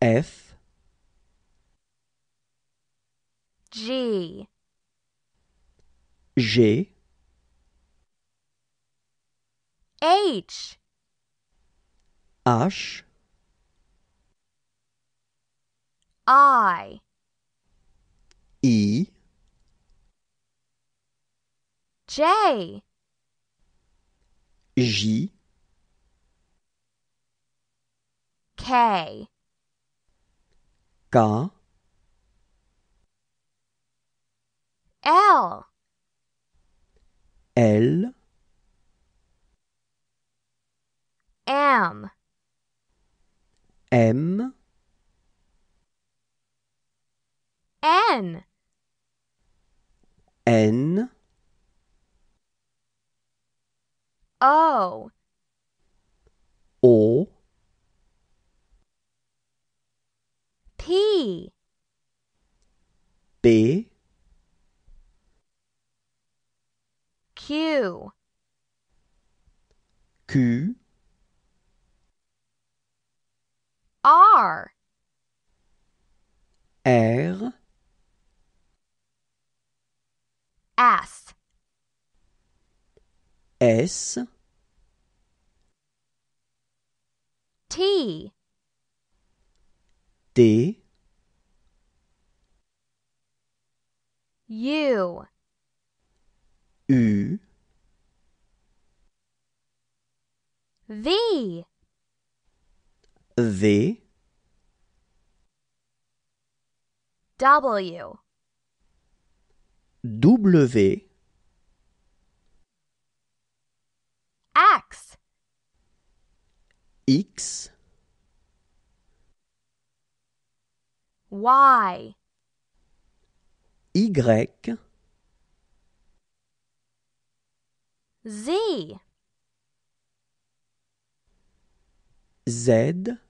F G G H H I E J J K ka? B B Q Q R R S S T D U. V. V. W. W. X. X. Y. Y Z Z